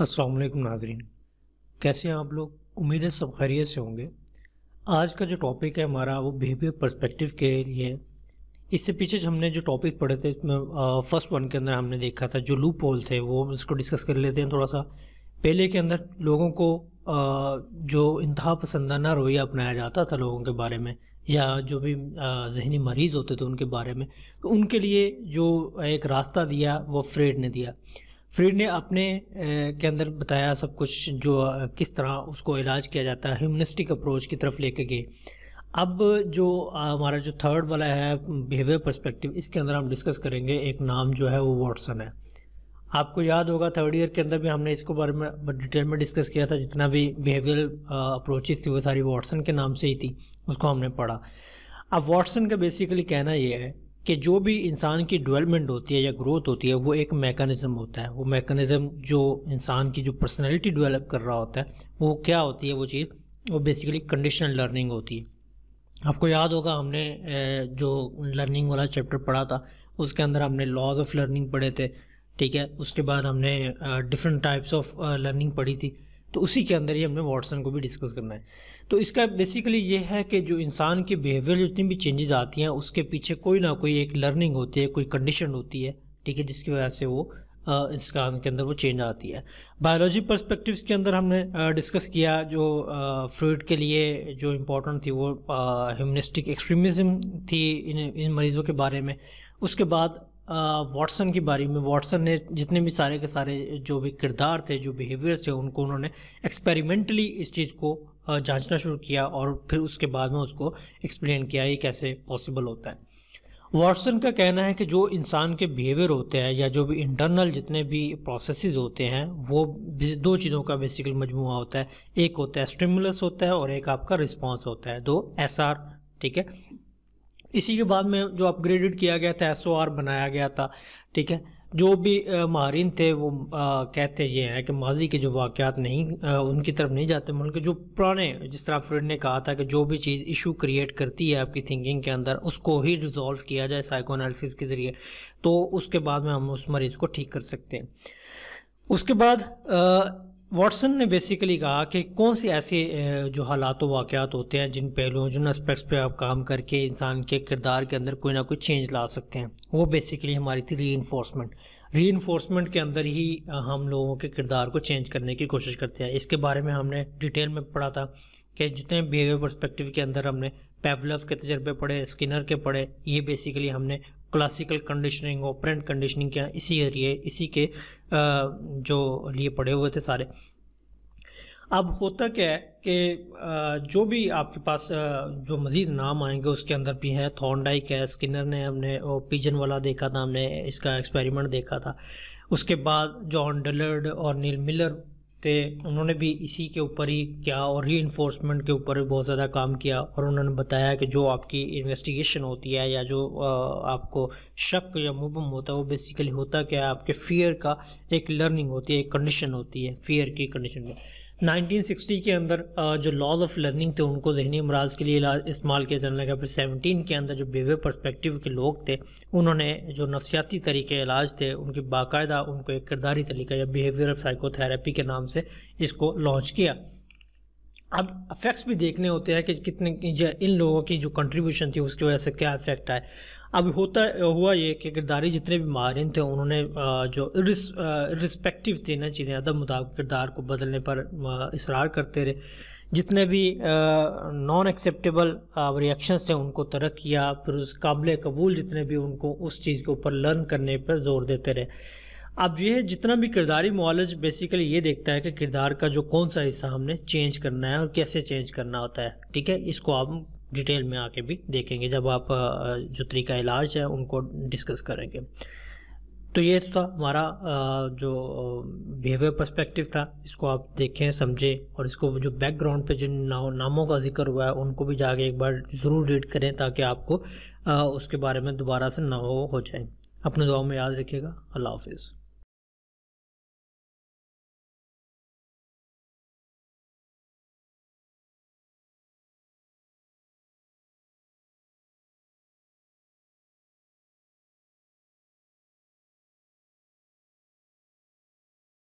असलम नाजरीन कैसे हैं आप लोग उम्मीद है सब खैरियत से होंगे आज का जो टॉपिक है हमारा वो बिहेवियर पर्सपेक्टिव के लिए इससे पीछे हमने जो टॉपिक पढ़े थे इसमें फर्स्ट वन के अंदर हमने देखा था जो लूप होल थे वो इसको डिस्कस कर लेते हैं थोड़ा सा पहले के अंदर लोगों को आ, जो इंतहा पसंदाना रवैया अपनाया जाता था लोगों के बारे में या जो भी जहनी मरीज़ होते थे उनके बारे में तो उनके लिए जो एक रास्ता दिया वो फ्रेड ने दिया फ्रेड ने अपने के अंदर बताया सब कुछ जो किस तरह उसको इलाज किया जाता है ह्यूमनिस्टिक अप्रोच की तरफ लेके गए अब जो हमारा जो थर्ड वाला है बिहेवियर पर्सपेक्टिव इसके अंदर हम डिस्कस करेंगे एक नाम जो है वो वॉटसन है आपको याद होगा थर्ड ईयर के अंदर भी हमने इसको बारे में डिटेल में डिस्कस किया था जितना भी बिहेवियर अप्रोचेस थी वो सारी वॉटसन के नाम से ही थी उसको हमने पढ़ा अब वॉटसन का बेसिकली कहना ये है कि जो भी इंसान की डेवलपमेंट होती है या ग्रोथ होती है वो एक मैकेनिज्म होता है वो मैकेनिज्म जो इंसान की जो पर्सनैलिटी डेवलप कर रहा होता है वो क्या होती है वो चीज़ वो बेसिकली कंडीशनल लर्निंग होती है आपको याद होगा हमने जो लर्निंग वाला चैप्टर पढ़ा था उसके अंदर हमने लॉज ऑफ लर्निंग पढ़े थे ठीक है उसके बाद हमने डिफरेंट टाइप्स ऑफ लर्निंग पढ़ी थी तो उसी के अंदर ही हमने वाटसन को भी डिस्कस करना है तो इसका बेसिकली ये है कि जो इंसान के बिहेवियर जितनी भी चेंजेस आती हैं उसके पीछे कोई ना कोई एक लर्निंग होती है कोई कंडीशन होती है ठीक है जिसकी वजह से वो इसका के अंदर वो चेंज आती है बायोलॉजी परस्पेक्टिवस के अंदर हमने डिस्कस किया जो फ्रूड के लिए जो इम्पोर्टेंट थी वो ह्यूमनिस्टिक एक्सट्रीमिज़म थी इन इन मरीज़ों के बारे में उसके बाद वाटसन के बारे में वाटसन ने जितने भी सारे के सारे जो भी किरदार थे जो बिहेवियर्स थे उनको उन्होंने एक्सपेरिमेंटली इस चीज़ को जांचना शुरू किया और फिर उसके बाद में उसको एक्सप्लेन किया ये कैसे पॉसिबल होता है वॉटसन का कहना है कि जो इंसान के बिहेवियर होते हैं या जो भी इंटरनल जितने भी प्रोसेसेस होते हैं वो दो चीज़ों का बेसिकली मजमू होता है एक होता है स्टिमुलस होता है और एक आपका रिस्पॉन्स होता है दो एस ठीक है इसी के बाद में जो अपग्रेडेड किया गया था एस बनाया गया था ठीक है जो भी माहरीन थे वो आ, कहते ये हैं कि माजी के जो वाक़ात नहीं आ, उनकी तरफ नहीं जाते बल्कि जो पुराने जिस तरह फ्रेंड ने कहा था कि जो भी चीज़ इशू क्रिएट करती है आपकी थिंकिंग के अंदर उसको ही रिजॉल्व किया जाए साइको के ज़रिए तो उसके बाद में हम उस मरीज़ को ठीक कर सकते हैं उसके बाद आ, वाटसन ने बेसिकली कहा कि कौन से ऐसे जो हालात वाक़ात होते हैं जिन पहलुओं जिन एस्पेक्ट्स पे आप काम करके इंसान के किरदार के अंदर कोई ना कोई चेंज ला सकते हैं वो बेसिकली हमारी थी री इन्फोर्समेंट री इन्फोर्समेंट के अंदर ही हम लोगों के किरदार को चेंज करने की कोशिश करते हैं इसके बारे में हमने डिटेल में पढ़ा था कि जितने बिहेवियर परस्पेक्टिव के अंदर हमने पेवलव के तजर्बे पढ़े स्किनर के पढ़े ये बेसिकली हमने क्लासिकल कंडीशनिंग ऑपरेंट कंडीशनिंग क्या इसी एरिए इसी के जो लिए पड़े हुए थे सारे अब होता क्या है कि जो भी आपके पास जो मज़ीद नाम आएंगे उसके अंदर भी हैं थॉन्डाइक है स्किनर ने हमने पीजन वाला देखा था हमने इसका एक्सपेरिमेंट देखा था उसके बाद जॉन डलर्ड और नील मिलर तो उन्होंने भी इसी के ऊपर ही किया और री इन्फोर्समेंट के ऊपर भी बहुत ज़्यादा काम किया और उन्होंने बताया कि जो आपकी इन्वेस्टिगेशन होती है या जो आपको शक या मुबम होता है वो बेसिकली होता क्या है आपके फियर का एक लर्निंग होती है एक कंडीशन होती है फियर की कंडीशन में 1960 के अंदर जो लॉज ऑफ लर्निंग थे उनको जहनी अमराज के लिए इस्तेमाल किया जाने लगा फिर 17 के अंदर जो बेवे परस्पेक्टिव के लोग थे उन्होंने जो नफसियाती तरीके इलाज थे उनके बाकायदा उनको एक किरदारी तरीका या बिहेवियर साइकोथेरेपी के नाम से इसको लॉन्च किया अब इफेक्ट्स भी देखने होते हैं कि कितने इन लोगों की जो कंट्रीब्यूशन थी उसकी वजह से क्या इफेक्ट आए अब होता हुआ ये कि किरदारी जितने भी माहरीन थे उन्होंने जो रिस्पेक्टिव थे ना चीज़ें अदब मुताबिक किरदार को बदलने पर इसरार करते रहे जितने भी नॉन एक्सेप्टेबल रिएक्शंस थे उनको तरक किया फिर उस काबिल कबूल जितने भी उनको उस चीज़ के ऊपर लर्न करने पर जोर देते रहे अब ये जितना भी किरदारी मॉलज बेसिकली ये देखता है कि किरदार का जो कौन सा हिस्सा हमने चेंज करना है और कैसे चेंज करना होता है ठीक है इसको आप डिटेल में आके भी देखेंगे जब आप जो तरीका इलाज है उनको डिस्कस करेंगे तो ये था हमारा जो बिहेवियर पर्सपेक्टिव था इसको आप देखें समझें और इसको जो बैकग्राउंड पे जिन नामों का जिक्र हुआ है उनको भी जाके एक बार ज़रूर रीड करें ताकि आपको उसके बारे में दोबारा से ना हो जाए अपने दुआ में याद रखिएगा अल्लाह हाफिज़